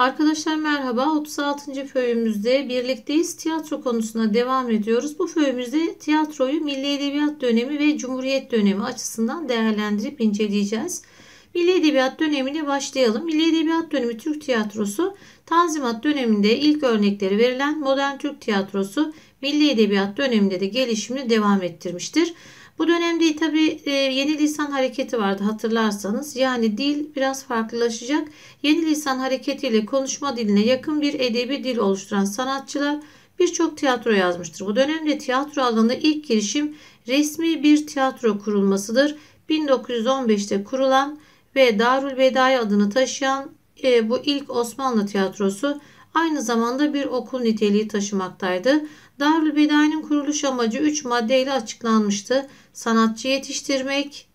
Arkadaşlar merhaba 36. föyümüzde birlikteyiz tiyatro konusuna devam ediyoruz. Bu föyümüzde tiyatroyu milli edebiyat dönemi ve cumhuriyet dönemi açısından değerlendirip inceleyeceğiz. Milli Edebiyat dönemi'ne başlayalım. Milli Edebiyat dönemi Türk tiyatrosu Tanzimat döneminde ilk örnekleri verilen modern Türk tiyatrosu Milli Edebiyat döneminde de gelişimini devam ettirmiştir. Bu dönemde tabi e, yeni lisan hareketi vardı hatırlarsanız. Yani dil biraz farklılaşacak. Yeni lisan hareketiyle konuşma diline yakın bir edebi dil oluşturan sanatçılar birçok tiyatro yazmıştır. Bu dönemde tiyatro alanında ilk girişim resmi bir tiyatro kurulmasıdır. 1915'te kurulan ve Darül Bedaya adını taşıyan e, bu ilk Osmanlı tiyatrosu aynı zamanda bir okul niteliği taşımaktaydı. Darül Bedaya'nın kuruluş amacı 3 maddeyle açıklanmıştı sanatçı yetiştirmek,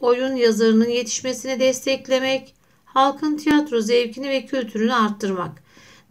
oyun yazarının yetişmesini desteklemek, halkın tiyatro zevkini ve kültürünü arttırmak.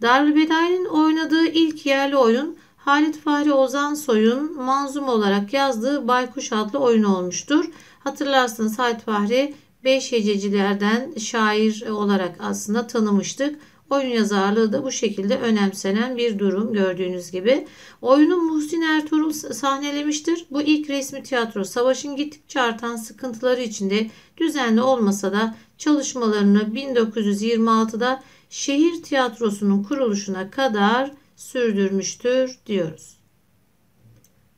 Darülbedai'nin oynadığı ilk yerli oyun Halit Fahri Ozan Soy'un manzum olarak yazdığı Baykuş adlı oyun olmuştur. Hatırlarsınız Halit Fahri beş hececilerden şair olarak aslında tanımıştık. Oyun yazarlığı da bu şekilde önemsenen bir durum gördüğünüz gibi. Oyunu Muhsin Ertuğrul sahnelemiştir. Bu ilk resmi tiyatro savaşın gittikçe artan sıkıntıları içinde düzenli olmasa da çalışmalarını 1926'da şehir tiyatrosunun kuruluşuna kadar sürdürmüştür diyoruz.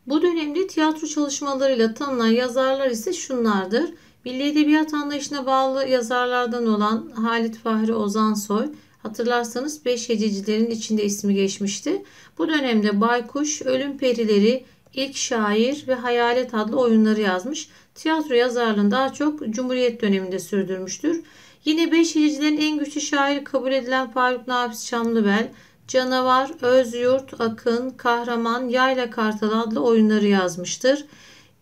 Bu dönemde tiyatro çalışmalarıyla tanınan yazarlar ise şunlardır. Milli Edebiyat anlayışına bağlı yazarlardan olan Halit Fahri Ozansoy, Hatırlarsanız beş hececilerin içinde ismi geçmişti. Bu dönemde Baykuş, Ölüm Perileri, İlk Şair ve Hayalet adlı oyunları yazmış. Tiyatro yazarlığını daha çok Cumhuriyet döneminde sürdürmüştür. Yine beş hececilerin en güçlü şairi kabul edilen Faruk Nafiz Çamlıbel, Canavar, Özyurt, Akın, Kahraman, Yayla Kartal adlı oyunları yazmıştır.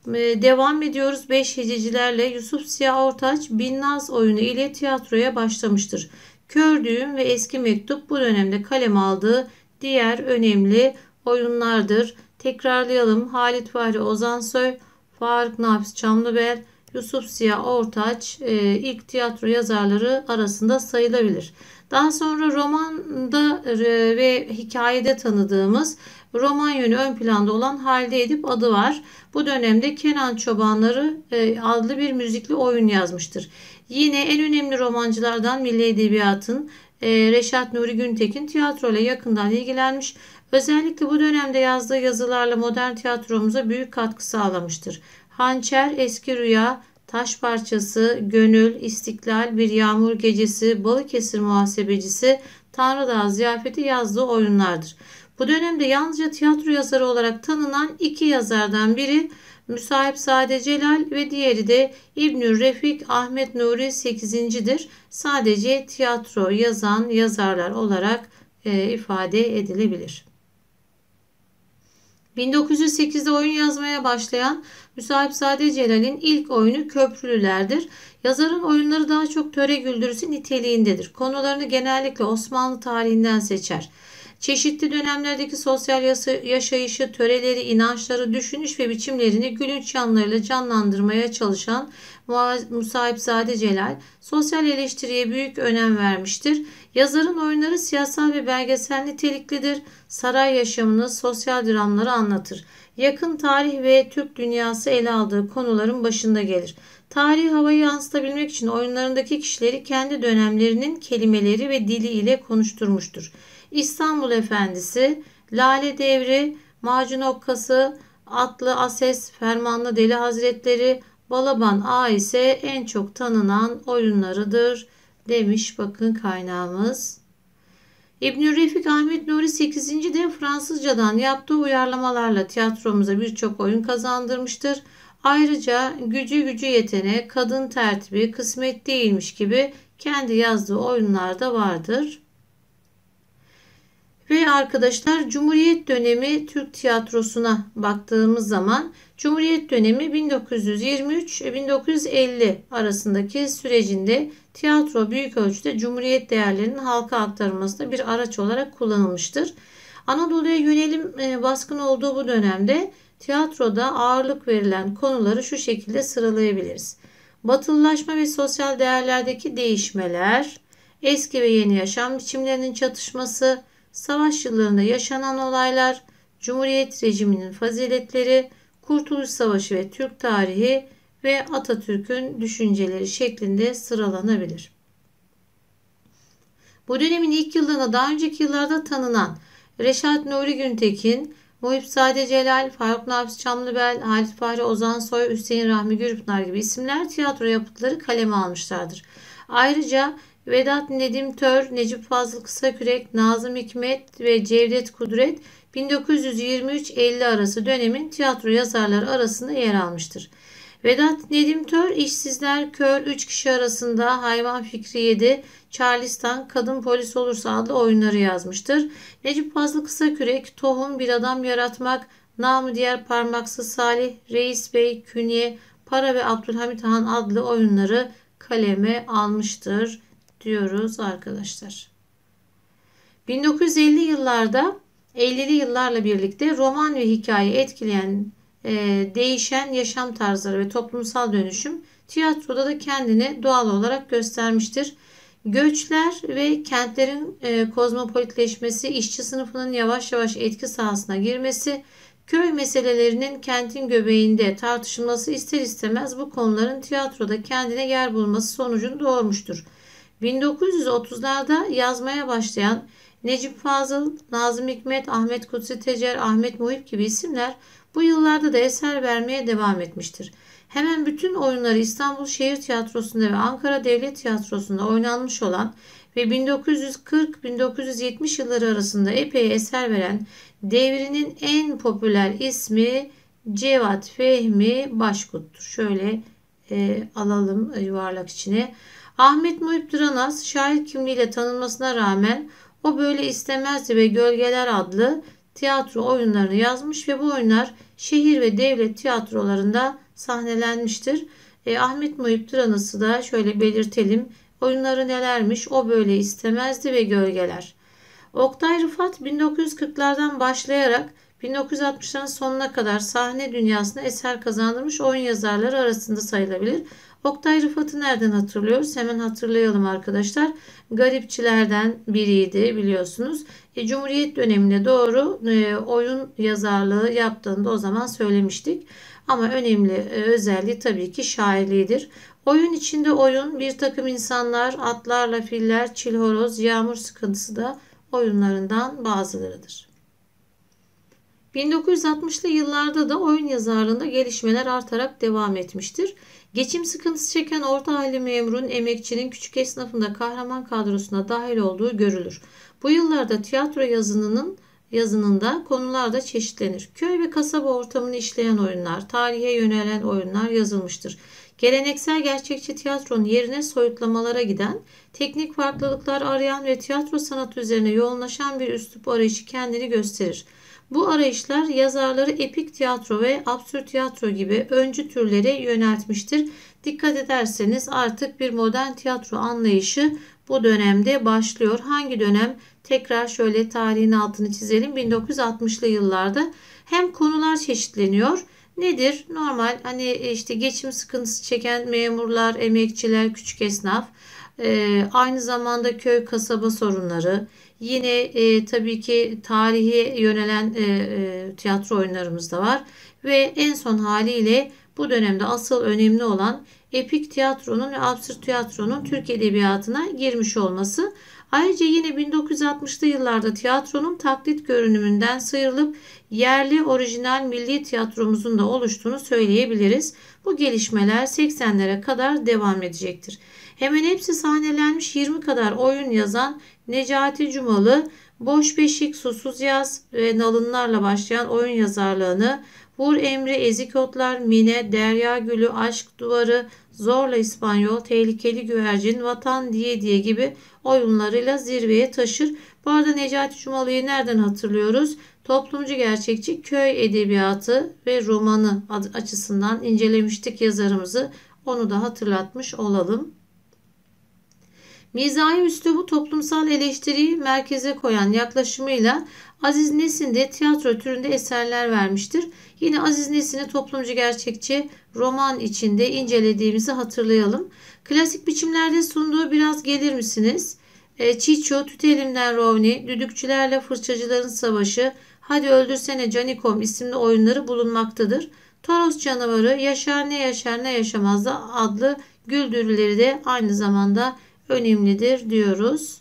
Ee, devam ediyoruz beş hececilerle Yusuf Siyah Ortaç Binnaz oyunu ile tiyatroya başlamıştır. Kördüğüm ve eski mektup bu dönemde kalem aldığı diğer önemli oyunlardır. Tekrarlayalım. Halit Fahri Ozansoy, Faruk Naps Çamlıbel, Yusuf Siyah Ortaç e, ilk tiyatro yazarları arasında sayılabilir. Daha sonra romanda e, ve hikayede tanıdığımız roman yönü ön planda olan Halide Edip adı var. Bu dönemde Kenan Çobanları e, adlı bir müzikli oyun yazmıştır. Yine en önemli romancılardan milli edebiyatın e, Reşat Nuri Güntekin tiyatro ile yakından ilgilenmiş. Özellikle bu dönemde yazdığı yazılarla modern tiyatromuza büyük katkı sağlamıştır. Hançer, Eski Rüya, Taş Parçası, Gönül, İstiklal, Bir Yağmur Gecesi, Balıkesir Muhasebecisi, Tanrıdağ Ziyafeti yazdığı oyunlardır. Bu dönemde yalnızca tiyatro yazarı olarak tanınan iki yazardan biri Müsahip Sade Celal ve diğeri de İbnü Refik Ahmet Nuri 8.'dir. Sadece tiyatro yazan yazarlar olarak e, ifade edilebilir. 1908'de oyun yazmaya başlayan Müsahip Sade Celal'in ilk oyunu Köprülüler'dir. Yazarın oyunları daha çok töre güldürüsü niteliğindedir. Konularını genellikle Osmanlı tarihinden seçer çeşitli dönemlerdeki sosyal yaşayışı, töreleri, inançları, düşünüş ve biçimlerini gülünç yanlarıyla canlandırmaya çalışan Musahipzade Celal, sosyal eleştiriye büyük önem vermiştir. Yazarın oyunları siyasal ve belgesel niteliklidir. Saray yaşamını, sosyal dramları anlatır. Yakın tarih ve Türk dünyası ele aldığı konuların başında gelir. Tarihi havayı yansıtabilmek için oyunlarındaki kişileri kendi dönemlerinin kelimeleri ve dili ile konuşturmuştur. İstanbul Efendisi, Lale Devri, Macun Okkası, Atlı Ases, Fermanlı Deli Hazretleri, Balaban A ise en çok tanınan oyunlarıdır demiş bakın kaynağımız. İbnü Refik Ahmet Nuri 8. de Fransızcadan yaptığı uyarlamalarla tiyatromuza birçok oyun kazandırmıştır. Ayrıca gücü gücü yetene, kadın tertibi, kısmet değilmiş gibi kendi yazdığı oyunlarda vardır. Ve arkadaşlar Cumhuriyet dönemi Türk tiyatrosuna baktığımız zaman Cumhuriyet dönemi 1923-1950 arasındaki sürecinde tiyatro büyük ölçüde Cumhuriyet değerlerinin halka aktarılmasında bir araç olarak kullanılmıştır. Anadolu'ya yönelim e, baskın olduğu bu dönemde tiyatroda ağırlık verilen konuları şu şekilde sıralayabiliriz. Batılılaşma ve sosyal değerlerdeki değişmeler, eski ve yeni yaşam biçimlerinin çatışması, savaş yıllarında yaşanan olaylar, Cumhuriyet rejiminin faziletleri, Kurtuluş Savaşı ve Türk tarihi ve Atatürk'ün düşünceleri şeklinde sıralanabilir. Bu dönemin ilk yıllarına daha önceki yıllarda tanınan Reşat Nuri Güntekin, Sade Celal, Faruk Nabis Çamlıbel, Halit Fahri Ozansoy, Hüseyin Rahmi Gürpınar gibi isimler tiyatro yapıtları kaleme almışlardır. Ayrıca Vedat Nedim Tör, Necip Fazıl Kısakürek, Nazım Hikmet ve Cevdet Kudret 1923-50 arası dönemin tiyatro yazarları arasında yer almıştır. Vedat Nedim Tör, İşsizler Kör üç kişi arasında Hayvan Fikriye'de Charleston Kadın Polis Olursa adlı oyunları yazmıştır. Necip Fazıl Kısakürek, Tohum Bir Adam Yaratmak, Namı Diğer Parmaksız Salih, Reis Bey, Künye, Para ve Abdülhamit Han adlı oyunları kaleme almıştır diyoruz arkadaşlar. 1950 yıllarda 50'li yıllarla birlikte roman ve hikaye etkileyen e, değişen yaşam tarzları ve toplumsal dönüşüm tiyatroda da kendini doğal olarak göstermiştir. Göçler ve kentlerin e, kozmopolitleşmesi, işçi sınıfının yavaş yavaş etki sahasına girmesi, köy meselelerinin kentin göbeğinde tartışılması ister istemez bu konuların tiyatroda kendine yer bulması sonucunu doğurmuştur. 1930'larda yazmaya başlayan Necip Fazıl, Nazım Hikmet, Ahmet Kutsi Tecer, Ahmet Muhip gibi isimler bu yıllarda da eser vermeye devam etmiştir. Hemen bütün oyunları İstanbul Şehir Tiyatrosu'nda ve Ankara Devlet Tiyatrosu'nda oynanmış olan ve 1940-1970 yılları arasında epey eser veren devrinin en popüler ismi Cevat Fehmi Başkut'tur. Şöyle e, alalım e, yuvarlak içine. Ahmet Muhip Duranaz şair kimliğiyle tanınmasına rağmen o böyle istemezdi ve Gölgeler adlı tiyatro oyunlarını yazmış ve bu oyunlar şehir ve devlet tiyatrolarında sahnelenmiştir. E, Ahmet Muhip Duranız'ı da şöyle belirtelim. Oyunları nelermiş? O böyle istemezdi ve gölgeler. Oktay Rıfat 1940'lardan başlayarak 1960'ların sonuna kadar sahne dünyasına eser kazandırmış oyun yazarları arasında sayılabilir. Oktay Rıfat'ı nereden hatırlıyoruz? Hemen hatırlayalım arkadaşlar. Garipçilerden biriydi biliyorsunuz. E, Cumhuriyet dönemine doğru e, oyun yazarlığı yaptığını da o zaman söylemiştik. Ama önemli e, özelliği tabii ki şairliğidir. Oyun içinde oyun, bir takım insanlar, atlarla filler, çilhoroz, yağmur sıkıntısı da oyunlarından bazılarıdır. 1960'lı yıllarda da oyun yazarlığında gelişmeler artarak devam etmiştir. Geçim sıkıntısı çeken orta hali memurun, emekçinin küçük esnafında kahraman kadrosuna dahil olduğu görülür. Bu yıllarda tiyatro yazınının yazınında konularda çeşitlenir. Köy ve kasaba ortamını işleyen oyunlar, tarihe yönelen oyunlar yazılmıştır. Geleneksel gerçekçi tiyatronun yerine soyutlamalara giden, teknik farklılıklar arayan ve tiyatro sanatı üzerine yoğunlaşan bir üslup arayışı kendini gösterir. Bu arayışlar yazarları epik tiyatro ve absürt tiyatro gibi öncü türlere yöneltmiştir. Dikkat ederseniz artık bir modern tiyatro anlayışı bu dönemde başlıyor. Hangi dönem? Tekrar şöyle tarihin altını çizelim. 1960'lı yıllarda hem konular çeşitleniyor. Nedir? Normal hani e, işte geçim sıkıntısı çeken memurlar, emekçiler, küçük esnaf, e, aynı zamanda köy kasaba sorunları, Yine e, tabii ki tarihi yönelen e, e, tiyatro oyunlarımız da var ve en son haliyle bu dönemde asıl önemli olan epik tiyatronun ve absürt tiyatronun Türk edebiyatına girmiş olması. Ayrıca yine 1960'lı yıllarda tiyatronun taklit görünümünden sıyrılıp yerli orijinal milli tiyatromuzun da oluştuğunu söyleyebiliriz. Bu gelişmeler 80'lere kadar devam edecektir. Hemen hepsi sahnelenmiş 20 kadar oyun yazan Necati Cumalı, Boş Beşik, Susuz Yaz ve Nalınlarla başlayan oyun yazarlığını Vur Emri, Ezik Otlar, Mine, Derya Gülü, Aşk Duvarı, Zorla İspanyol, Tehlikeli Güvercin, Vatan Diye Diye gibi oyunlarıyla zirveye taşır. Bu arada Necati Cumalı'yı nereden hatırlıyoruz? Toplumcu gerçekçi köy edebiyatı ve romanı açısından incelemiştik yazarımızı. Onu da hatırlatmış olalım. Mizahi üslubu toplumsal eleştiriyi merkeze koyan yaklaşımıyla Aziz Nesin de tiyatro türünde eserler vermiştir. Yine Aziz Nesin'i toplumcu gerçekçi roman içinde incelediğimizi hatırlayalım. Klasik biçimlerde sunduğu Biraz Gelir Misiniz? E, Çiço, Tütelim'den Rovni, Düdükçülerle Fırçacıların Savaşı, Hadi Öldürsene Canikom isimli oyunları bulunmaktadır. Toros Canavarı, Yaşar Ne Yaşar Ne Yaşamaz da adlı güldürüleri de aynı zamanda önemlidir diyoruz.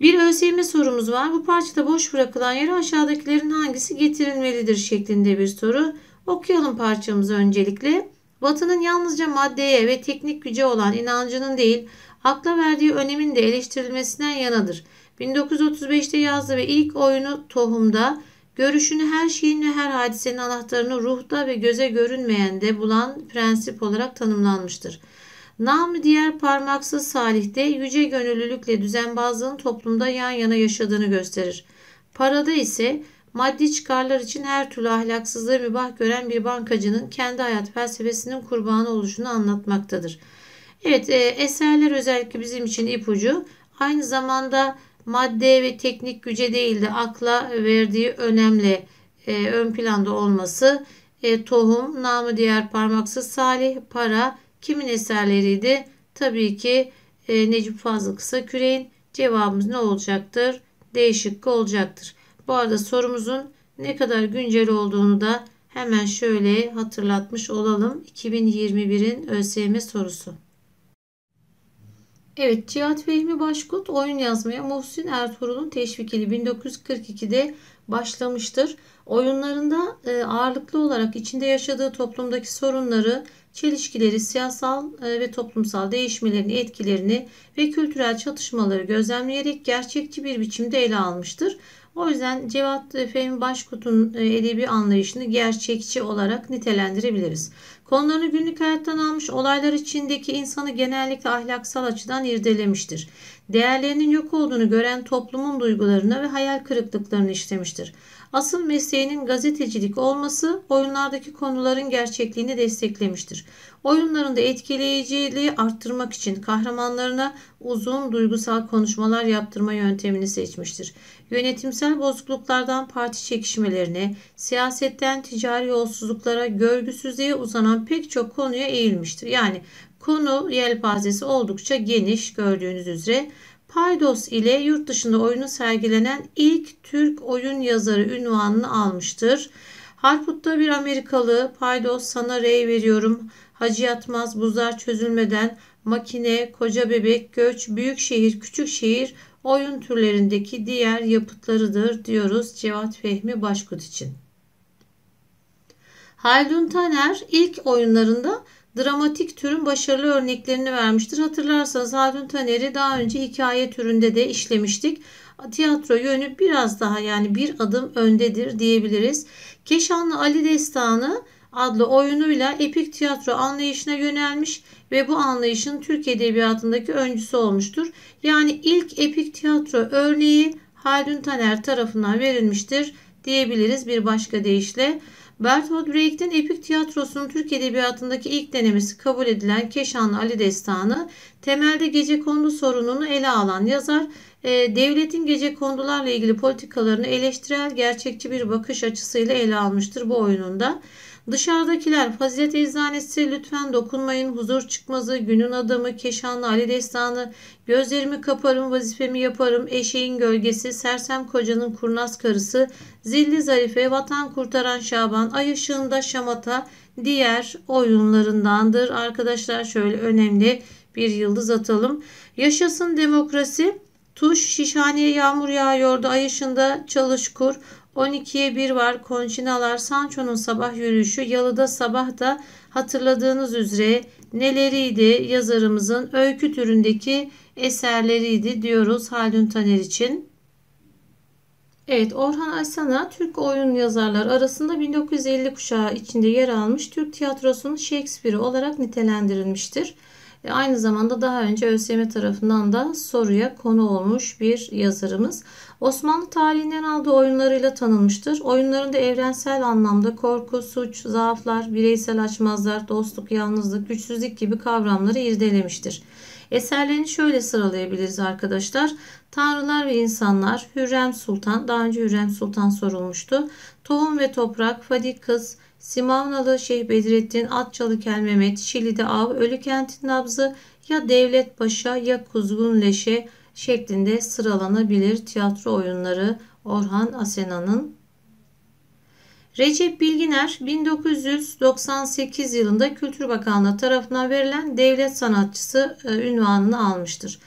Bir ÖSYM sorumuz var. Bu parçada boş bırakılan yere aşağıdakilerin hangisi getirilmelidir şeklinde bir soru. Okuyalım parçamızı öncelikle. Batı'nın yalnızca maddeye ve teknik güce olan inancının değil, akla verdiği önemin de eleştirilmesinden yanadır. 1935'te yazdı ve ilk oyunu Tohum'da, görüşünü her şeyin ve her hadisenin anahtarını ruhta ve göze görünmeyende bulan prensip olarak tanımlanmıştır.'' Namlı diğer parmaksız Salih'te yüce gönüllülükle düzenbazlığın toplumda yan yana yaşadığını gösterir. Parada ise maddi çıkarlar için her türlü ahlaksızlığı mübah gören bir bankacının kendi hayat felsefesinin kurbanı oluşunu anlatmaktadır. Evet e, eserler özellikle bizim için ipucu. Aynı zamanda madde ve teknik güce değil de akla verdiği önemli e, ön planda olması, e, tohum, namı diğer parmaksız salih, para, Kimin eserleriydi? Tabii ki e, Necip Fazıl Kısa Cevabımız ne olacaktır? D şıkkı olacaktır. Bu arada sorumuzun ne kadar güncel olduğunu da hemen şöyle hatırlatmış olalım. 2021'in ÖSYM sorusu. Evet Cihat Fehmi Başkut oyun yazmaya Muhsin Ertuğrul'un teşvikili 1942'de başlamıştır. Oyunlarında e, ağırlıklı olarak içinde yaşadığı toplumdaki sorunları çelişkileri, siyasal e, ve toplumsal değişmelerin etkilerini ve kültürel çatışmaları gözlemleyerek gerçekçi bir biçimde ele almıştır. O yüzden Cevat Fehmi Başkut'un e, edebi anlayışını gerçekçi olarak nitelendirebiliriz. Konularını günlük hayattan almış olaylar içindeki insanı genellikle ahlaksal açıdan irdelemiştir. Değerlerinin yok olduğunu gören toplumun duygularını ve hayal kırıklıklarını işlemiştir. Asıl mesleğinin gazetecilik olması oyunlardaki konuların gerçekliğini desteklemiştir. Oyunlarında etkileyiciliği arttırmak için kahramanlarına uzun duygusal konuşmalar yaptırma yöntemini seçmiştir. Yönetimsel bozukluklardan parti çekişmelerine, siyasetten ticari yolsuzluklara, görgüsüzlüğe uzanan pek çok konuya eğilmiştir. Yani konu yelpazesi oldukça geniş gördüğünüz üzere Paydos ile yurt dışında oyunu sergilenen ilk Türk oyun yazarı ünvanını almıştır. Harput'ta bir Amerikalı Paydos sana rey veriyorum. Hacı yatmaz buzlar çözülmeden makine, koca bebek, göç, büyük şehir, küçük şehir oyun türlerindeki diğer yapıtlarıdır diyoruz Cevat Fehmi Başkut için. Haldun Taner ilk oyunlarında dramatik türün başarılı örneklerini vermiştir. Hatırlarsanız Haldun Taner'i daha önce hikaye türünde de işlemiştik. Tiyatro yönü biraz daha yani bir adım öndedir diyebiliriz. Keşanlı Ali Destanı adlı oyunuyla epik tiyatro anlayışına yönelmiş ve bu anlayışın Türk edebiyatındaki öncüsü olmuştur. Yani ilk epik tiyatro örneği Haldun Taner tarafından verilmiştir diyebiliriz bir başka deyişle. Bertolt Brecht'in epik tiyatrosunun Türk edebiyatındaki ilk denemesi kabul edilen Keşanlı Ali Destanı temelde gece kondu sorununu ele alan yazar e, devletin gece kondularla ilgili politikalarını eleştirel gerçekçi bir bakış açısıyla ele almıştır bu oyununda. Dışarıdakiler fazilet eczanesi lütfen dokunmayın huzur çıkmazı günün adamı keşanlı Ali Destanı gözlerimi kaparım vazifemi yaparım eşeğin gölgesi sersem kocanın kurnaz karısı zilli zarife vatan kurtaran Şaban ay ışığında şamata diğer oyunlarındandır. Arkadaşlar şöyle önemli bir yıldız atalım. Yaşasın demokrasi. Tuş şişhaneye yağmur yağıyordu. Ay ışığında çalış kur. 12'ye 1 var. Konçinalar Sancho'nun sabah yürüyüşü. Yalıda sabah da hatırladığınız üzere neleriydi yazarımızın öykü türündeki eserleriydi diyoruz Haldun Taner için. Evet Orhan Aysana Türk oyun yazarları arasında 1950 kuşağı içinde yer almış Türk tiyatrosunun Shakespeare'i olarak nitelendirilmiştir. E, aynı zamanda daha önce ÖSYM tarafından da soruya konu olmuş bir yazarımız. Osmanlı tarihinden aldığı oyunlarıyla tanınmıştır. Oyunlarında evrensel anlamda korku, suç, zaaflar, bireysel açmazlar, dostluk, yalnızlık, güçsüzlük gibi kavramları irdelemiştir. Eserlerini şöyle sıralayabiliriz arkadaşlar. Tanrılar ve insanlar, Hürrem Sultan, daha önce Hürrem Sultan sorulmuştu. Tohum ve toprak, Fadik kız, Simavnalı Şeyh Bedrettin, Atçalı Kel Mehmet, Şili'de av, Ölükent'in nabzı, ya Devlet Paşa ya Kuzgun Leşe, şeklinde sıralanabilir tiyatro oyunları Orhan Asena'nın. Recep Bilginer 1998 yılında Kültür Bakanlığı tarafından verilen devlet sanatçısı e, ünvanını almıştır.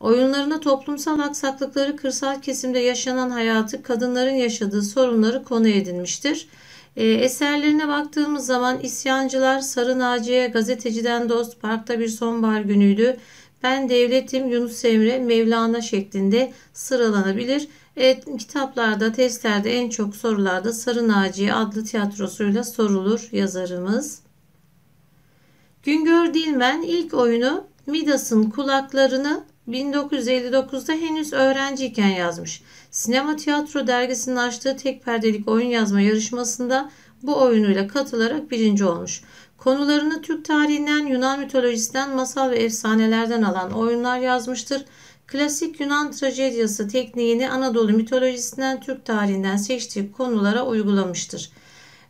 Oyunlarında toplumsal aksaklıkları, kırsal kesimde yaşanan hayatı, kadınların yaşadığı sorunları konu edinmiştir. E, eserlerine baktığımız zaman İsyancılar, Sarı Naciye, Gazeteciden Dost, Parkta Bir Sonbahar Günüydü, ben devletim Yunus Emre Mevlana şeklinde sıralanabilir. Evet, kitaplarda, testlerde en çok sorularda Sarı Naciye adlı tiyatrosuyla sorulur yazarımız. Güngör Dilmen ilk oyunu Midas'ın kulaklarını 1959'da henüz öğrenciyken yazmış. Sinema Tiyatro dergisinin açtığı tek perdelik oyun yazma yarışmasında bu oyunuyla katılarak birinci olmuş. Konularını Türk tarihinden, Yunan mitolojisinden, masal ve efsanelerden alan oyunlar yazmıştır. Klasik Yunan trajedyası tekniğini Anadolu mitolojisinden, Türk tarihinden seçtiği konulara uygulamıştır.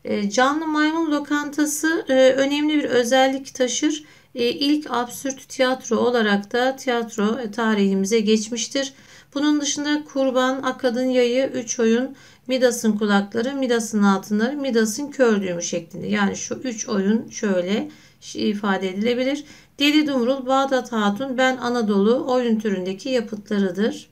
E, canlı Maymun Lokantası e, önemli bir özellik taşır. E, ilk absürt tiyatro olarak da tiyatro tarihimize geçmiştir. Bunun dışında Kurban, Akad'ın Yayı, Üç Oyun, Midas'ın kulakları, Midas'ın altınları, Midas'ın kör düğümü şeklinde. Yani şu üç oyun şöyle şey ifade edilebilir. Deli Dumrul, Bağdat Hatun, Ben Anadolu oyun türündeki yapıtlarıdır.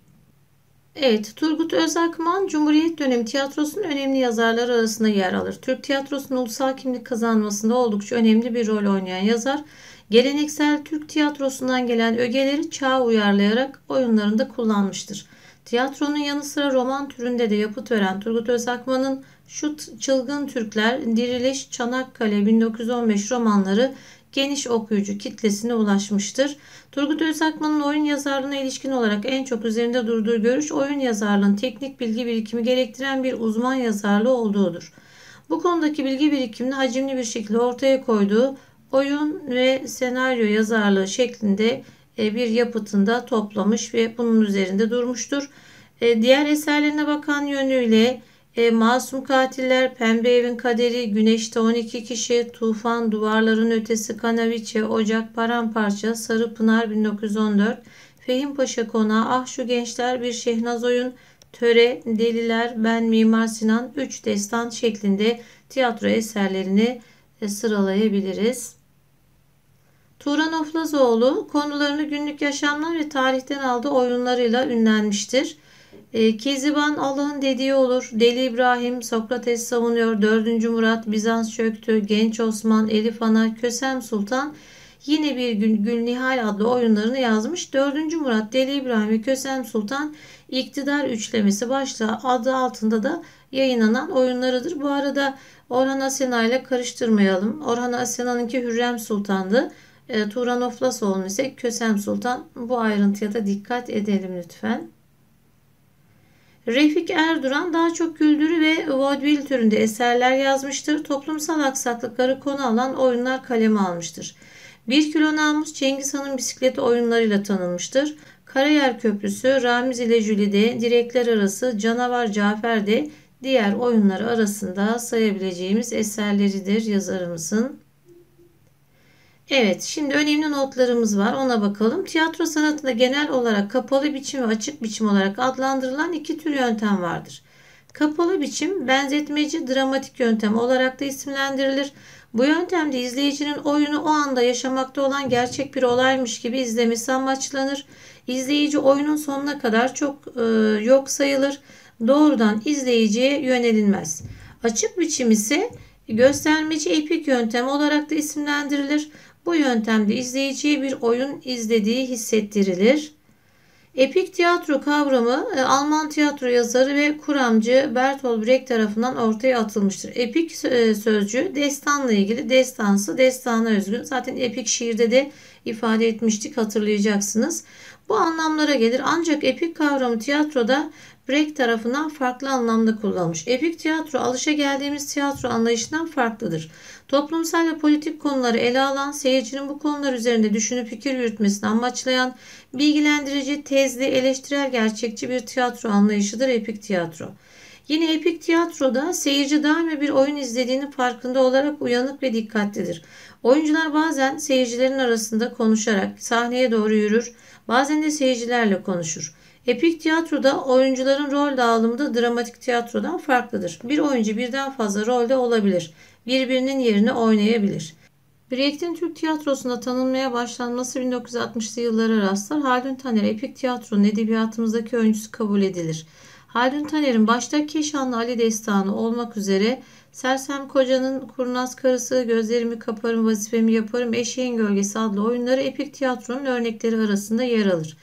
Evet, Turgut Özakman Cumhuriyet dönemi tiyatrosunun önemli yazarları arasında yer alır. Türk tiyatrosunun ulusal kimlik kazanmasında oldukça önemli bir rol oynayan yazar, geleneksel Türk tiyatrosundan gelen ögeleri çağa uyarlayarak oyunlarında kullanmıştır. Tiyatronun yanı sıra roman türünde de yapıt veren Turgut Özakman'ın Şu Çılgın Türkler, Diriliş, Çanakkale 1915 romanları geniş okuyucu kitlesine ulaşmıştır. Turgut Özakman'ın oyun yazarlığına ilişkin olarak en çok üzerinde durduğu görüş oyun yazarlığının teknik bilgi birikimi gerektiren bir uzman yazarlığı olduğudur. Bu konudaki bilgi birikimini hacimli bir şekilde ortaya koyduğu oyun ve senaryo yazarlığı şeklinde e, bir yapıtında toplamış ve bunun üzerinde durmuştur. E, diğer eserlerine bakan yönüyle e, Masum Katiller, Pembe Evin Kaderi, Güneşte 12 Kişi, Tufan, Duvarların Ötesi, Kanaviçe, Ocak Paramparça, Sarı Pınar 1914, Fehim Paşa Konağı, Ah Şu Gençler, Bir Şehnaz Oyun, Töre, Deliler, Ben Mimar Sinan, Üç Destan şeklinde tiyatro eserlerini sıralayabiliriz. Turan Oflazoğlu konularını günlük yaşamdan ve tarihten aldığı oyunlarıyla ünlenmiştir. E, Keziban Allah'ın dediği olur. Deli İbrahim, Sokrates savunuyor. 4. Murat, Bizans çöktü. Genç Osman, Elif Ana, Kösem Sultan yine bir gün Gül Nihal adlı oyunlarını yazmış. 4. Murat, Deli İbrahim ve Kösem Sultan iktidar üçlemesi başlığı adı altında da yayınlanan oyunlarıdır. Bu arada Orhan Asena ile karıştırmayalım. Orhan Asena'nınki Hürrem Sultan'dı. E, Turan Oflasoğlu ise Kösem Sultan. Bu ayrıntıya da dikkat edelim lütfen. Refik Erduran daha çok güldürü ve vaudeville türünde eserler yazmıştır. Toplumsal aksaklıkları konu alan oyunlar kaleme almıştır. Bir kilo namus Cengiz Han'ın bisikleti oyunlarıyla tanınmıştır. Karayer Köprüsü, Ramiz ile Jülide, Direkler Arası, Canavar Cafer'de diğer oyunları arasında sayabileceğimiz eserleridir yazarımızın. Evet, şimdi önemli notlarımız var. Ona bakalım. Tiyatro sanatında genel olarak kapalı biçim ve açık biçim olarak adlandırılan iki tür yöntem vardır. Kapalı biçim, benzetmeci, dramatik yöntem olarak da isimlendirilir. Bu yöntemde izleyicinin oyunu o anda yaşamakta olan gerçek bir olaymış gibi izlemesi amaçlanır. İzleyici oyunun sonuna kadar çok e, yok sayılır. Doğrudan izleyiciye yönelinmez. Açık biçim ise göstermeci epik yöntem olarak da isimlendirilir. Bu yöntemde izleyiciye bir oyun izlediği hissettirilir. Epik tiyatro kavramı e, Alman tiyatro yazarı ve kuramcı Bertolt Brecht tarafından ortaya atılmıştır. Epik e, sözcüğü destanla ilgili destansı destana özgün. Zaten epik şiirde de ifade etmiştik hatırlayacaksınız. Bu anlamlara gelir ancak epik kavramı tiyatroda Brecht tarafından farklı anlamda kullanılmış. Epik tiyatro alışa geldiğimiz tiyatro anlayışından farklıdır. Toplumsal ve politik konuları ele alan, seyircinin bu konular üzerinde düşünüp fikir yürütmesini amaçlayan, bilgilendirici, tezli, eleştirel gerçekçi bir tiyatro anlayışıdır epik tiyatro. Yine epik tiyatroda seyirci daima bir oyun izlediğini farkında olarak uyanık ve dikkatlidir. Oyuncular bazen seyircilerin arasında konuşarak sahneye doğru yürür, bazen de seyircilerle konuşur. Epik tiyatroda oyuncuların rol dağılımı da dramatik tiyatrodan farklıdır. Bir oyuncu birden fazla rolde olabilir. Birbirinin yerini oynayabilir. Brecht'in Türk tiyatrosunda tanınmaya başlanması 1960'lı yıllara rastlar. Haldun Taner epik tiyatronun edebiyatımızdaki öncüsü kabul edilir. Haldun Taner'in başta Keşanlı Ali Destanı olmak üzere Sersem Koca'nın Kurnaz Karısı, Gözlerimi Kaparım, Vazifemi Yaparım, Eşeğin Gölgesi adlı oyunları epik tiyatronun örnekleri arasında yer alır.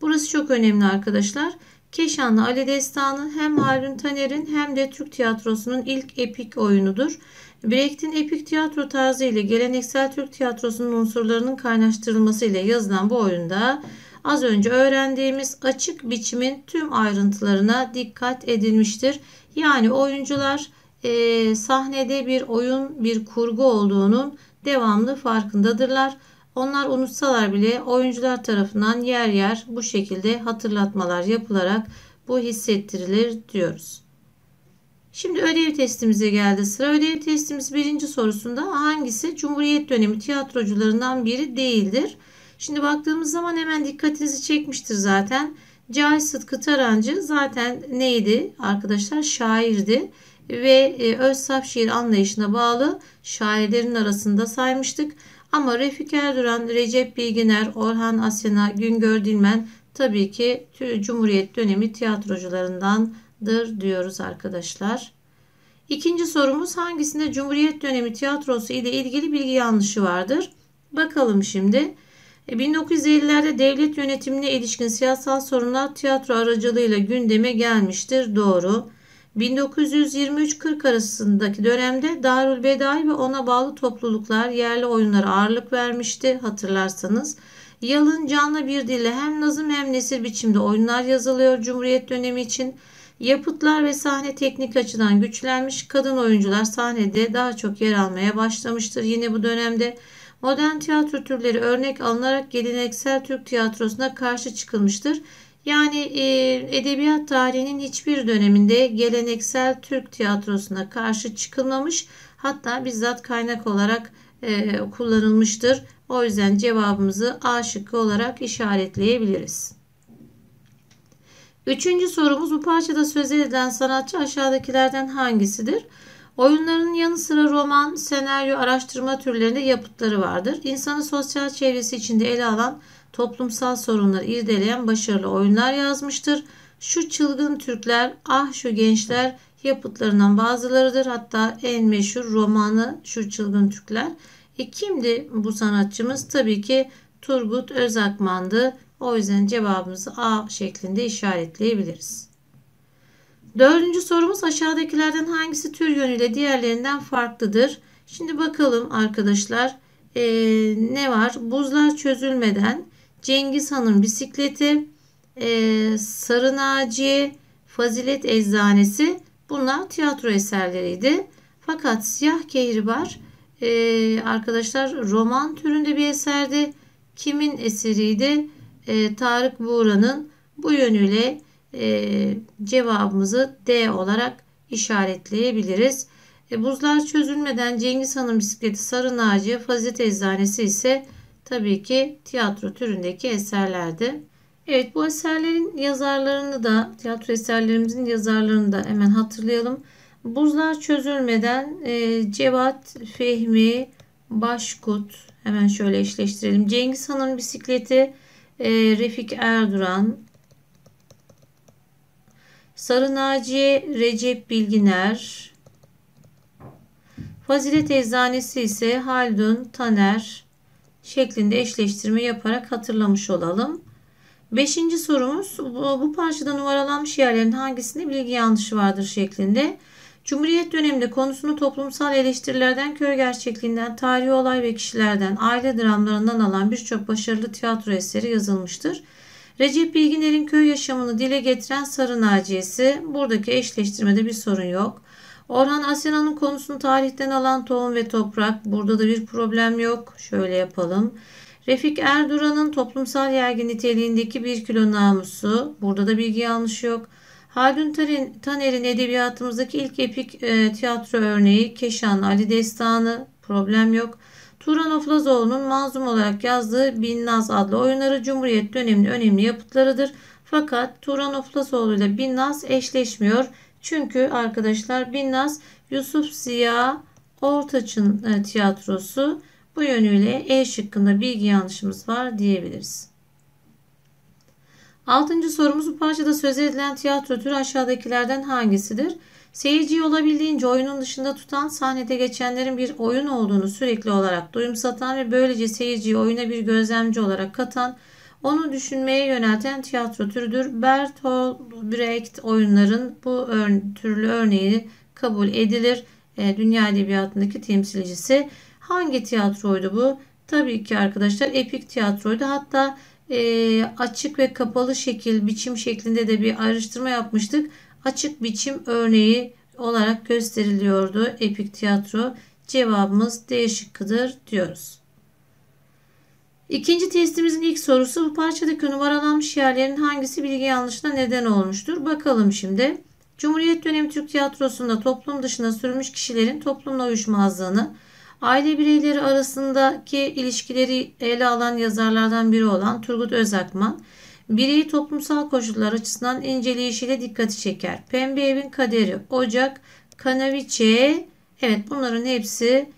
Burası çok önemli arkadaşlar. Keşanlı Ali Destanı hem Harun Taner'in hem de Türk tiyatrosunun ilk epik oyunudur. Brecht'in epik tiyatro tarzı ile geleneksel Türk tiyatrosunun unsurlarının kaynaştırılması ile yazılan bu oyunda az önce öğrendiğimiz açık biçimin tüm ayrıntılarına dikkat edilmiştir. Yani oyuncular e, sahnede bir oyun, bir kurgu olduğunun devamlı farkındadırlar. Onlar unutsalar bile oyuncular tarafından yer yer bu şekilde hatırlatmalar yapılarak bu hissettirilir diyoruz. Şimdi ödev testimize geldi sıra. Ödev testimiz birinci sorusunda hangisi Cumhuriyet dönemi tiyatrocularından biri değildir? Şimdi baktığımız zaman hemen dikkatinizi çekmiştir zaten. Cahit Sıtkı Tarancı zaten neydi arkadaşlar? Şairdi ve e, öz saf şiir anlayışına bağlı şairlerin arasında saymıştık. Ama Refik Erduran, Recep Bilginer, Orhan Asena, Güngör Dilmen tabii ki Cumhuriyet dönemi tiyatrocularındandır diyoruz arkadaşlar. İkinci sorumuz hangisinde Cumhuriyet dönemi tiyatrosu ile ilgili bilgi yanlışı vardır? Bakalım şimdi. 1950'lerde e, devlet yönetimine ilişkin siyasal sorunlar tiyatro aracılığıyla gündeme gelmiştir. Doğru. 1923-40 arasındaki dönemde Darül Bedai ve ona bağlı topluluklar yerli oyunlara ağırlık vermişti hatırlarsanız. Yalın canlı bir dille hem nazım hem nesir biçimde oyunlar yazılıyor Cumhuriyet dönemi için. Yapıtlar ve sahne teknik açıdan güçlenmiş kadın oyuncular sahnede daha çok yer almaya başlamıştır yine bu dönemde. Modern tiyatro türleri örnek alınarak geleneksel Türk tiyatrosuna karşı çıkılmıştır. Yani e, edebiyat tarihinin hiçbir döneminde geleneksel Türk tiyatrosuna karşı çıkılmamış hatta bizzat kaynak olarak e, kullanılmıştır. O yüzden cevabımızı A şıkkı olarak işaretleyebiliriz. Üçüncü sorumuz bu parçada söz edilen sanatçı aşağıdakilerden hangisidir? Oyunların yanı sıra roman, senaryo, araştırma türlerinde yapıtları vardır. İnsanı sosyal çevresi içinde ele alan toplumsal sorunları irdeleyen başarılı oyunlar yazmıştır. Şu çılgın Türkler, ah şu gençler yapıtlarından bazılarıdır. Hatta en meşhur romanı Şu Çılgın Türkler. E kimdi bu sanatçımız? Tabii ki Turgut Özakman'dı. O yüzden cevabımızı A şeklinde işaretleyebiliriz. Dördüncü sorumuz aşağıdakilerden hangisi tür yönüyle diğerlerinden farklıdır? Şimdi bakalım arkadaşlar ee, ne var? Buzlar çözülmeden Cengiz Han'ın bisikleti, e, Sarı Fazilet Eczanesi bunlar tiyatro eserleriydi. Fakat Siyah Kehribar e, arkadaşlar roman türünde bir eserdi. Kimin eseriydi? E, Tarık Buğra'nın bu yönüyle e, cevabımızı D olarak işaretleyebiliriz. E, buzlar çözülmeden Cengiz Han'ın bisikleti Sarı Fazilet Eczanesi ise tabii ki tiyatro türündeki eserlerdi. Evet bu eserlerin yazarlarını da tiyatro eserlerimizin yazarlarını da hemen hatırlayalım. Buzlar çözülmeden e, Cevat, Fehmi, Başkut hemen şöyle eşleştirelim. Cengiz Han'ın bisikleti e, Refik Erduran, Sarı Naciye Recep Bilginer, Fazilet Eczanesi ise Haldun Taner, şeklinde eşleştirme yaparak hatırlamış olalım. Beşinci sorumuz bu parçada numaralanmış yerlerin hangisinde bilgi yanlışı vardır şeklinde. Cumhuriyet döneminde konusunu toplumsal eleştirilerden, köy gerçekliğinden, tarihi olay ve kişilerden, aile dramlarından alan birçok başarılı tiyatro eseri yazılmıştır. Recep Bilginer'in köy yaşamını dile getiren Sarı Naciye'si buradaki eşleştirmede bir sorun yok. Orhan Asena'nın konusunu tarihten alan tohum ve toprak. Burada da bir problem yok. Şöyle yapalım. Refik Erduran'ın toplumsal yergi niteliğindeki bir kilo namusu. Burada da bilgi yanlış yok. Haldun Taner'in edebiyatımızdaki ilk epik e, tiyatro örneği Keşan Ali Destanı. Problem yok. Turan Lazoğlu'nun manzum olarak yazdığı Binnaz adlı oyunları Cumhuriyet döneminde önemli yapıtlarıdır. Fakat Turan Lazoğlu ile Binnaz eşleşmiyor. Çünkü arkadaşlar Binnaz Yusuf Ziya Ortaç'ın e, tiyatrosu bu yönüyle E şıkkında bilgi yanlışımız var diyebiliriz. Altıncı sorumuz bu parçada söz edilen tiyatro türü aşağıdakilerden hangisidir? Seyirciyi olabildiğince oyunun dışında tutan, sahnede geçenlerin bir oyun olduğunu sürekli olarak duyumsatan ve böylece seyirciyi oyuna bir gözlemci olarak katan, onu düşünmeye yönelten tiyatro türüdür. Bertolt Brecht oyunların bu ör- türlü örneği kabul edilir. E, dünya edebiyatındaki temsilcisi. Hangi tiyatroydu bu? Tabii ki arkadaşlar epik tiyatroydu. Hatta e, açık ve kapalı şekil, biçim şeklinde de bir ayrıştırma yapmıştık. Açık biçim örneği olarak gösteriliyordu epik tiyatro. Cevabımız D şıkkıdır diyoruz. İkinci testimizin ilk sorusu bu parçadaki numaralanmış yerlerin hangisi bilgi yanlışına neden olmuştur? Bakalım şimdi. Cumhuriyet dönemi Türk tiyatrosunda toplum dışına sürmüş kişilerin toplumla uyuşmazlığını, aile bireyleri arasındaki ilişkileri ele alan yazarlardan biri olan Turgut Özakman, bireyi toplumsal koşullar açısından inceleyişiyle dikkati çeker. Pembe Evin Kaderi, Ocak, Kanaviçe, evet bunların hepsi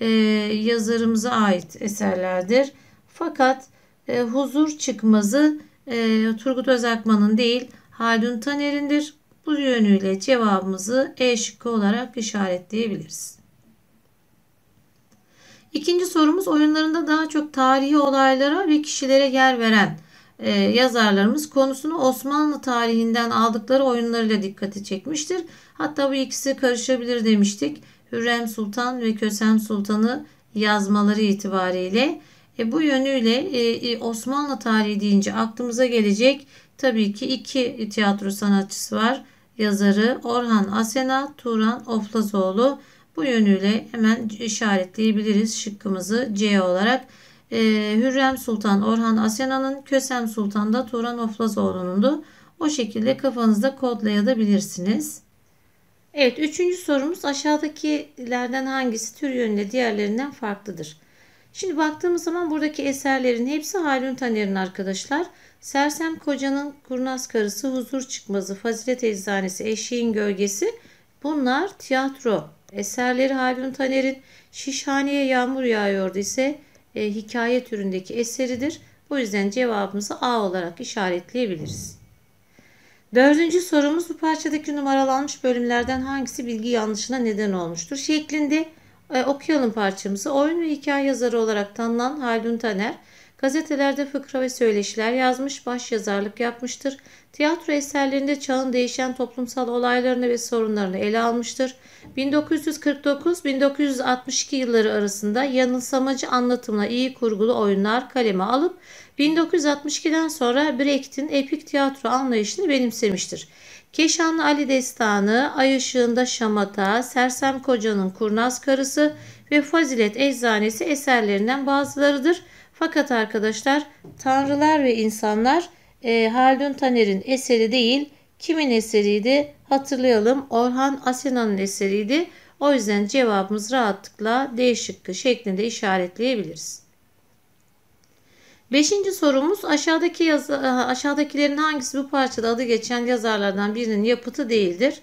e, yazarımıza ait eserlerdir. Fakat e, huzur çıkmazı e, Turgut Özakman'ın değil Haldun Taner'indir. Bu yönüyle cevabımızı E şıkkı olarak işaretleyebiliriz. İkinci sorumuz oyunlarında daha çok tarihi olaylara ve kişilere yer veren e, yazarlarımız konusunu Osmanlı tarihinden aldıkları oyunlarıyla dikkati çekmiştir. Hatta bu ikisi karışabilir demiştik. Hürrem Sultan ve Kösem Sultan'ı yazmaları itibariyle e, bu yönüyle e, e, Osmanlı tarihi deyince aklımıza gelecek tabii ki iki tiyatro sanatçısı var. Yazarı Orhan Asena, Turan Oflazoğlu. Bu yönüyle hemen işaretleyebiliriz şıkkımızı C olarak. E, Hürrem Sultan Orhan Asena'nın, Kösem Sultan da Turan Oflazoğlu'nundu. O şekilde kafanızda kodlayabilirsiniz. Evet üçüncü sorumuz aşağıdakilerden hangisi tür yönüyle diğerlerinden farklıdır? Şimdi baktığımız zaman buradaki eserlerin hepsi Halun Taner'in arkadaşlar. Sersem Koca'nın Kurnaz Karısı, Huzur Çıkmazı, Fazilet Eczanesi, Eşeğin Gölgesi bunlar tiyatro. Eserleri Halun Taner'in Şişhaneye Yağmur Yağıyordu ise e, hikaye türündeki eseridir. Bu yüzden cevabımızı A olarak işaretleyebiliriz. Dördüncü sorumuz bu parçadaki numaralanmış bölümlerden hangisi bilgi yanlışına neden olmuştur şeklinde e, okuyalım parçamızı. Oyun ve hikaye yazarı olarak tanınan Haldun Taner, gazetelerde fıkra ve söyleşiler yazmış, baş yazarlık yapmıştır. Tiyatro eserlerinde çağın değişen toplumsal olaylarını ve sorunlarını ele almıştır. 1949-1962 yılları arasında yanılsamacı anlatımla iyi kurgulu oyunlar kaleme alıp 1962'den sonra Brecht'in epik tiyatro anlayışını benimsemiştir. Keşanlı Ali Destanı, Ay Işığında Şamata, Sersem Koca'nın Kurnaz Karısı ve Fazilet Eczanesi eserlerinden bazılarıdır. Fakat arkadaşlar Tanrılar ve İnsanlar e, Haldun Taner'in eseri değil kimin eseriydi hatırlayalım Orhan Asena'nın eseriydi. O yüzden cevabımız rahatlıkla D şıkkı şeklinde işaretleyebiliriz. Beşinci sorumuz aşağıdaki yazı, e, aşağıdakilerin hangisi bu parçada adı geçen yazarlardan birinin yapıtı değildir?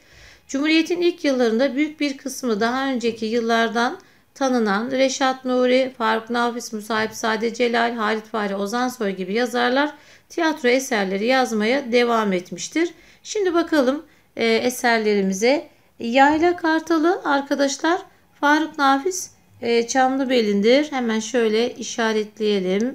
Cumhuriyet'in ilk yıllarında büyük bir kısmı daha önceki yıllardan tanınan Reşat Nuri, Faruk Nafiz, Müsahip Sade Celal, Halit Fahri Soy gibi yazarlar tiyatro eserleri yazmaya devam etmiştir. Şimdi bakalım e, eserlerimize. Yayla Kartalı arkadaşlar Faruk Nafiz e, Çamlıbel'indir. Hemen şöyle işaretleyelim.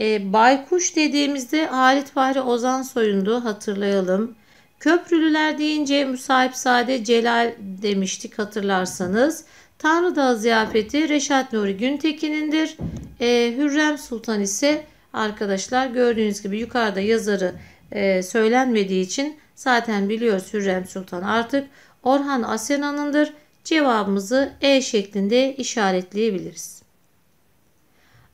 E, Baykuş dediğimizde Halit Fahri Ozan soyundu hatırlayalım. Köprülüler deyince müsahip sade Celal demiştik hatırlarsanız. Tanrı Dağı ziyafeti Reşat Nuri Güntekin'indir. E, Hürrem Sultan ise arkadaşlar gördüğünüz gibi yukarıda yazarı e, söylenmediği için zaten biliyoruz Hürrem Sultan artık Orhan Asena'nındır. Cevabımızı E şeklinde işaretleyebiliriz.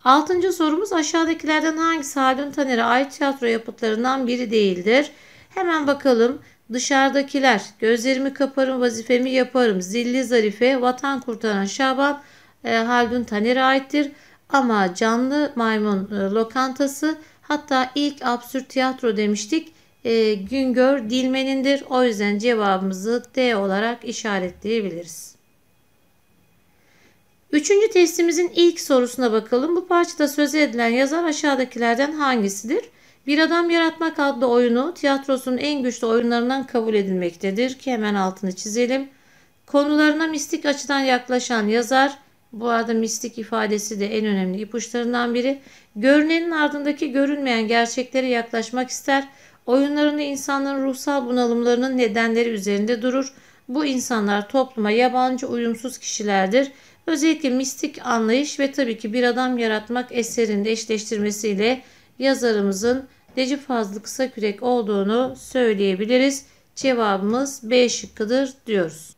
Altıncı sorumuz aşağıdakilerden hangisi Haldun Taner'e ait tiyatro yapıtlarından biri değildir? Hemen bakalım. Dışarıdakiler, gözlerimi kaparım, vazifemi yaparım, zilli zarife, vatan kurtaran Şaban e, Haldun Taner'e aittir. Ama canlı maymun e, lokantası hatta ilk absürt tiyatro demiştik. E, Güngör Dilmen'indir. O yüzden cevabımızı D olarak işaretleyebiliriz. Üçüncü testimizin ilk sorusuna bakalım. Bu parçada söz edilen yazar aşağıdakilerden hangisidir? Bir Adam Yaratmak adlı oyunu tiyatrosunun en güçlü oyunlarından kabul edilmektedir ki hemen altını çizelim. Konularına mistik açıdan yaklaşan yazar, bu arada mistik ifadesi de en önemli ipuçlarından biri, görünenin ardındaki görünmeyen gerçeklere yaklaşmak ister. Oyunlarında insanların ruhsal bunalımlarının nedenleri üzerinde durur. Bu insanlar topluma yabancı uyumsuz kişilerdir Özellikle mistik anlayış ve tabii ki bir adam yaratmak eserinde eşleştirmesiyle yazarımızın Necip kısa Kısakürek olduğunu söyleyebiliriz. Cevabımız B şıkkıdır diyoruz.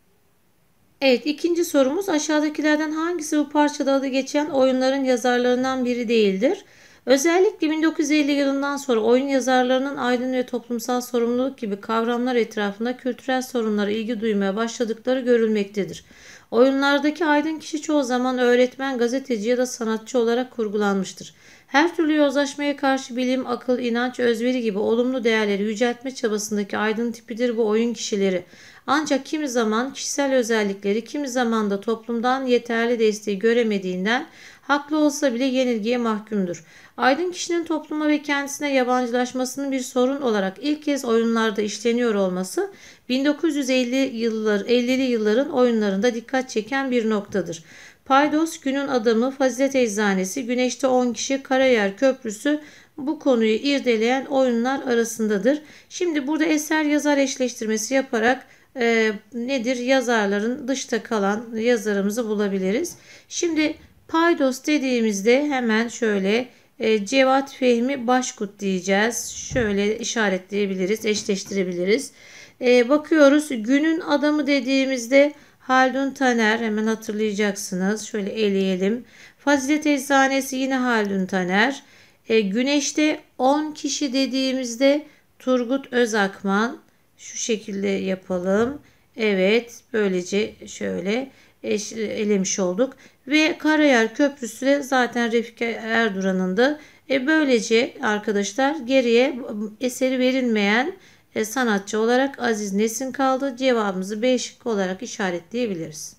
Evet ikinci sorumuz aşağıdakilerden hangisi bu parçada adı geçen oyunların yazarlarından biri değildir? Özellikle 1950 yılından sonra oyun yazarlarının aydın ve toplumsal sorumluluk gibi kavramlar etrafında kültürel sorunlara ilgi duymaya başladıkları görülmektedir. Oyunlardaki aydın kişi çoğu zaman öğretmen, gazeteci ya da sanatçı olarak kurgulanmıştır. Her türlü yozlaşmaya karşı bilim, akıl, inanç, özveri gibi olumlu değerleri yüceltme çabasındaki aydın tipidir bu oyun kişileri. Ancak kimi zaman kişisel özellikleri, kimi zaman da toplumdan yeterli desteği göremediğinden haklı olsa bile yenilgiye mahkumdur. Aydın kişinin topluma ve kendisine yabancılaşmasının bir sorun olarak ilk kez oyunlarda işleniyor olması 1950 yıllar 50'li yılların oyunlarında dikkat çeken bir noktadır. Paydos günün adamı Fazilet Eczanesi, Güneşte 10 kişi, Karayer Köprüsü bu konuyu irdeleyen oyunlar arasındadır. Şimdi burada eser yazar eşleştirmesi yaparak e, nedir yazarların dışta kalan yazarımızı bulabiliriz. Şimdi paydos dediğimizde hemen şöyle e, Cevat Fehmi Başkut diyeceğiz. Şöyle işaretleyebiliriz, eşleştirebiliriz. E, bakıyoruz günün adamı dediğimizde Haldun Taner hemen hatırlayacaksınız. Şöyle eleyelim. Fazilet Eczanesi yine Haldun Taner. E, güneşte 10 kişi dediğimizde Turgut Özakman şu şekilde yapalım. Evet böylece şöyle eş, elemiş olduk. Ve Karayel Köprüsü de zaten Refik Erduran'ın da. E, böylece arkadaşlar geriye eseri verilmeyen e, sanatçı olarak Aziz Nesin kaldı. Cevabımızı B şıkkı olarak işaretleyebiliriz.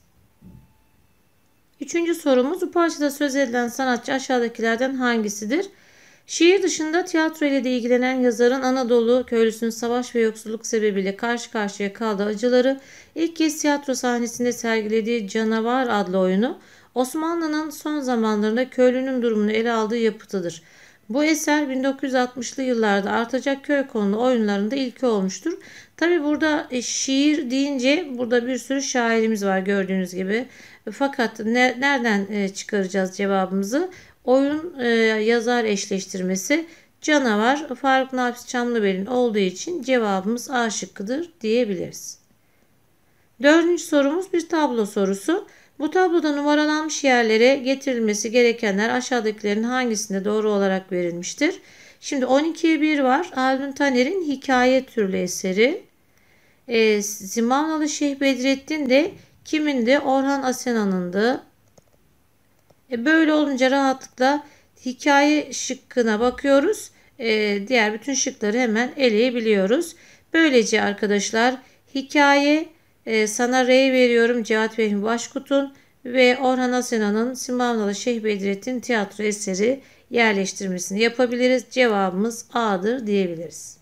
Üçüncü sorumuz bu parçada söz edilen sanatçı aşağıdakilerden hangisidir? Şiir dışında tiyatro ile de ilgilenen yazarın Anadolu köylüsünün savaş ve yoksulluk sebebiyle karşı karşıya kaldığı acıları ilk kez tiyatro sahnesinde sergilediği Canavar adlı oyunu Osmanlı'nın son zamanlarında köylünün durumunu ele aldığı yapıtıdır. Bu eser 1960'lı yıllarda artacak köy konulu oyunlarında ilki olmuştur. Tabi burada e, şiir deyince burada bir sürü şairimiz var gördüğünüz gibi. Fakat ne, nereden e, çıkaracağız cevabımızı? Oyun e, yazar eşleştirmesi canavar Faruk Nafis Çamlıbel'in olduğu için cevabımız A şıkkıdır diyebiliriz. Dördüncü sorumuz bir tablo sorusu. Bu tabloda numaralanmış yerlere getirilmesi gerekenler aşağıdakilerin hangisinde doğru olarak verilmiştir? Şimdi 12'ye 1 var. Aldun Taner'in hikaye türlü eseri. E, ee, Zimamnalı Şeyh Bedrettin de kimin de, Orhan Asena'nın da. E, böyle olunca rahatlıkla hikaye şıkkına bakıyoruz. E, diğer bütün şıkları hemen eleyebiliyoruz. Böylece arkadaşlar hikaye e, sana rey veriyorum Cihat Vehmi Başkut'un ve Orhan Asena'nın Simavnalı Şeyh Bedrettin tiyatro eseri yerleştirmesini yapabiliriz. Cevabımız A'dır diyebiliriz.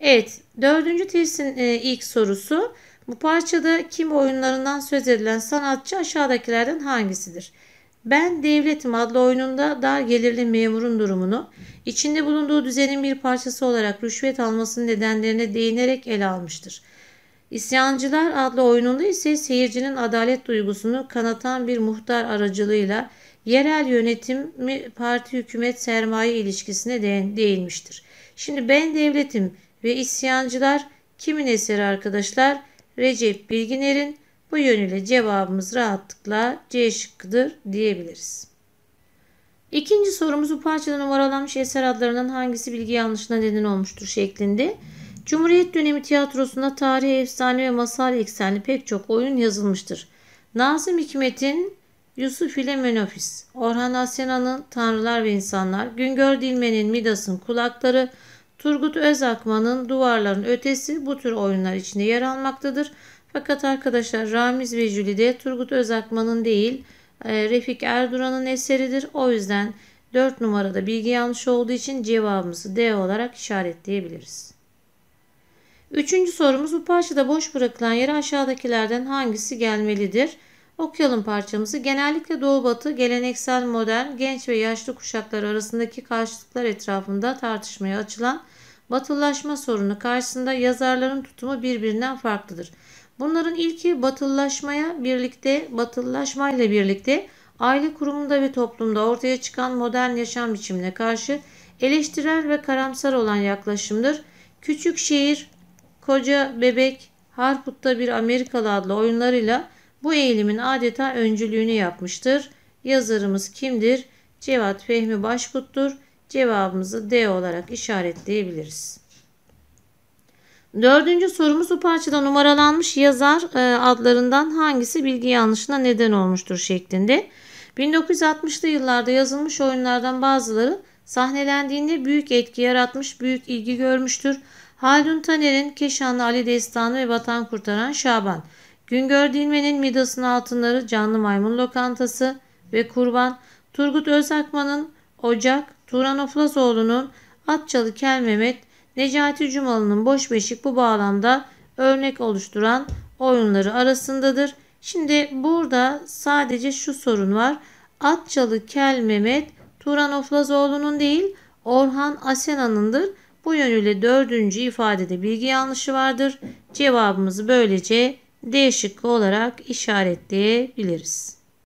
Evet, dördüncü testin e, ilk sorusu. Bu parçada kim oyunlarından söz edilen sanatçı aşağıdakilerden hangisidir? Ben Devletim adlı oyununda dar gelirli memurun durumunu, içinde bulunduğu düzenin bir parçası olarak rüşvet almasının nedenlerine değinerek ele almıştır.'' İsyancılar adlı oyununda ise seyircinin adalet duygusunu kanatan bir muhtar aracılığıyla yerel yönetimi parti hükümet sermaye ilişkisine değinmiştir. Şimdi ben devletim ve isyancılar kimin eseri arkadaşlar? Recep Bilginer'in bu yönüyle cevabımız rahatlıkla C şıkkıdır diyebiliriz. İkinci sorumuz bu parçada numaralanmış eser adlarının hangisi bilgi yanlışına neden olmuştur şeklinde. Cumhuriyet dönemi tiyatrosunda tarihi efsane ve masal eksenli pek çok oyun yazılmıştır. Nazım Hikmet'in Yusuf ile Menofis, Orhan Asyana'nın Tanrılar ve İnsanlar, Güngör Dilmen'in Midas'ın Kulakları, Turgut Özakman'ın Duvarların Ötesi bu tür oyunlar içinde yer almaktadır. Fakat arkadaşlar Ramiz ve Jülide Turgut Özakman'ın değil e, Refik Erduran'ın eseridir. O yüzden 4 numarada bilgi yanlış olduğu için cevabımızı D olarak işaretleyebiliriz. Üçüncü sorumuz bu parçada boş bırakılan yere aşağıdakilerden hangisi gelmelidir? Okuyalım parçamızı. Genellikle Doğu Batı, geleneksel modern, genç ve yaşlı kuşaklar arasındaki karşılıklar etrafında tartışmaya açılan batılılaşma sorunu karşısında yazarların tutumu birbirinden farklıdır. Bunların ilki batılılaşmaya birlikte, batılılaşmayla birlikte aile kurumunda ve toplumda ortaya çıkan modern yaşam biçimine karşı eleştirel ve karamsar olan yaklaşımdır. Küçük şehir, Koca Bebek, Harput'ta bir Amerikalı adlı oyunlarıyla bu eğilimin adeta öncülüğünü yapmıştır. Yazarımız kimdir? Cevat Fehmi Başkut'tur. Cevabımızı D olarak işaretleyebiliriz. Dördüncü sorumuz bu parçada numaralanmış yazar e, adlarından hangisi bilgi yanlışına neden olmuştur şeklinde. 1960'lı yıllarda yazılmış oyunlardan bazıları sahnelendiğinde büyük etki yaratmış, büyük ilgi görmüştür. Haldun Taner'in Keşanlı Ali Destanı ve Vatan Kurtaran Şaban. Güngör Dilmen'in Midas'ın Altınları Canlı Maymun Lokantası ve Kurban. Turgut Özakman'ın Ocak. Turan Oflazoğlu'nun Atçalı Kel Mehmet. Necati Cumalı'nın Boş Beşik bu bağlamda örnek oluşturan oyunları arasındadır. Şimdi burada sadece şu sorun var. Atçalı Kel Mehmet Turan Oflazoğlu'nun değil Orhan Asena'nındır. Bu yönüyle dördüncü ifadede bilgi yanlışı vardır. Cevabımızı böylece D şıkkı olarak işaretleyebiliriz.